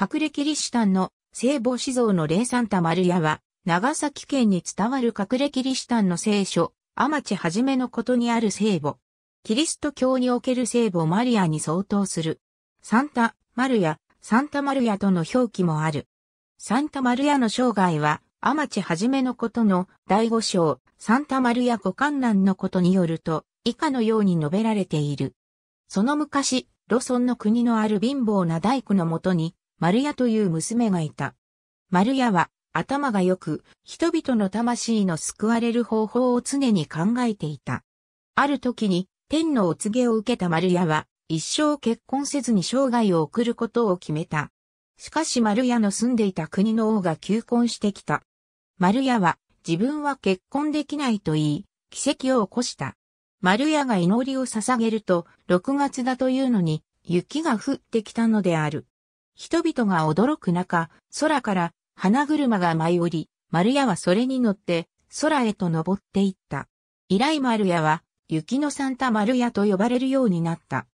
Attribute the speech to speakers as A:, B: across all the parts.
A: 隠れキリシタンの聖母子像の霊サンタマルヤは、長崎県に伝わる隠れキリシタンの聖書、アマチはじめのことにある聖母。キリスト教における聖母マリアに相当する。サンタ、マルヤ、サンタマルヤとの表記もある。サンタマルヤの生涯は、アマチはじめのことの第五章、サンタマルヤ五観覧のことによると、以下のように述べられている。その昔、ロソンの国のある貧乏な大工のもとに、丸屋という娘がいた。丸屋は頭が良く、人々の魂の救われる方法を常に考えていた。ある時に天のお告げを受けた丸屋は、一生結婚せずに生涯を送ることを決めた。しかし丸屋の住んでいた国の王が求婚してきた。丸屋は自分は結婚できないと言い、奇跡を起こした。丸屋が祈りを捧げると、6月だというのに、雪が降ってきたのである。人々が驚く中、空から花車が舞い降り、丸屋はそれに乗って空へと登っていった。以来丸屋は雪のサンタ丸屋と呼ばれるようになった。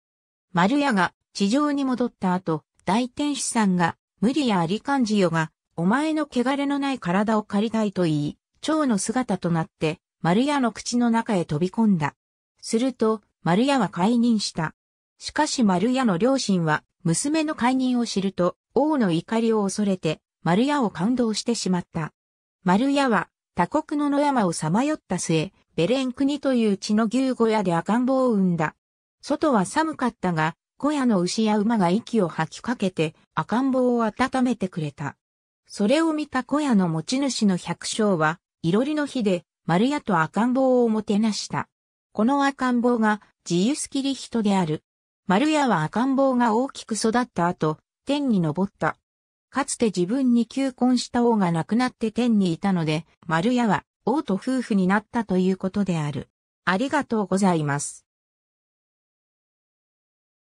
A: 丸屋が地上に戻った後、大天使さんが無理やあり感じよが、お前の汚れのない体を借りたいと言い、蝶の姿となって丸屋の口の中へ飛び込んだ。すると、丸屋は解任した。しかし丸屋の両親は娘の解任を知ると、王の怒りを恐れて、丸屋を感動してしまった。丸屋は、他国の野山をさまよった末、ベレン国という血の牛小屋で赤ん坊を産んだ。外は寒かったが、小屋の牛や馬が息を吐きかけて赤ん坊を温めてくれた。それを見た小屋の持ち主の百姓は、いろりの火で丸屋と赤ん坊をもてなした。この赤ん坊が自由スキリ人である。丸屋は赤ん坊が大きく育った後、天に昇った。かつて自分に求婚した王が亡くなって天にいたので、丸屋は王と夫婦になったということである。ありがとうございます。